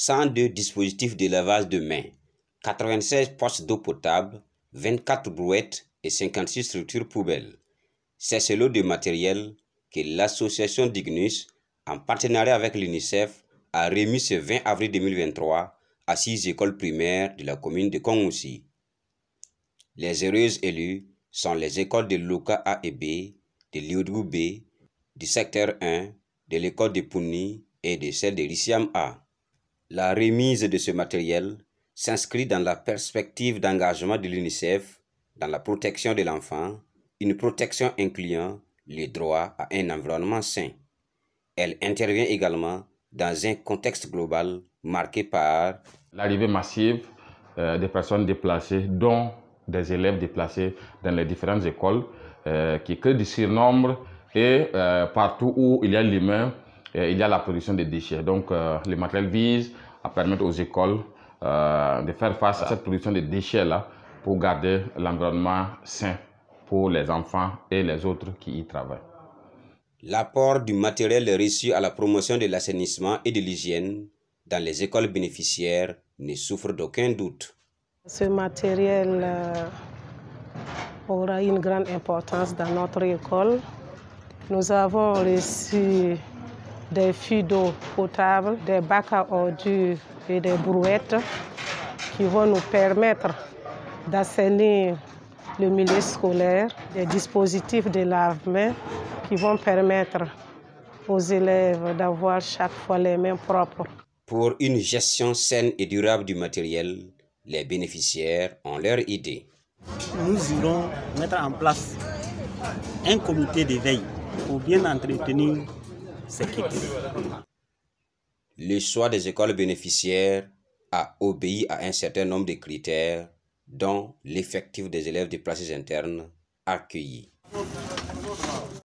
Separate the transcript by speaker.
Speaker 1: 102 dispositifs de lavage de mains, 96 postes d'eau potable, 24 brouettes et 56 structures poubelles. C'est ce lot de matériel que l'association Dignus, en partenariat avec l'UNICEF, a remis ce 20 avril 2023 à six écoles primaires de la commune de Kongoussi. Les heureuses élus sont les écoles de Luka A et B, de Lioudou B, du secteur 1, de l'école de Pouni et de celle de Rissiam A. La remise de ce matériel s'inscrit dans la perspective d'engagement de l'UNICEF dans la protection de l'enfant, une protection incluant les droits à un environnement sain. Elle intervient également dans un contexte global marqué par l'arrivée massive de euh, des personnes déplacées, dont
Speaker 2: des élèves déplacés dans les différentes écoles, euh, qui créent du surnombre et euh, partout où il y a l'humain, euh, il y a la production des déchets. Donc, euh, le matériel vise à permettre aux écoles euh, de faire face à cette production de déchets-là pour garder l'environnement sain pour les enfants et les autres qui y travaillent.
Speaker 1: L'apport du matériel reçu à la promotion de l'assainissement et de l'hygiène dans les écoles bénéficiaires ne souffre d'aucun doute.
Speaker 3: Ce matériel aura une grande importance dans notre école. Nous avons reçu des fûts d'eau potable, des bacs à ordures et des brouettes qui vont nous permettre d'assainir le milieu scolaire, des dispositifs de lave-mains qui vont permettre aux élèves d'avoir chaque fois les mains propres.
Speaker 1: Pour une gestion saine et durable du matériel, les bénéficiaires ont leur idée.
Speaker 3: Nous irons mettre en place un
Speaker 1: comité de veille pour bien entretenir le choix des écoles bénéficiaires a obéi à un certain nombre de critères, dont l'effectif des élèves des places internes accueillis.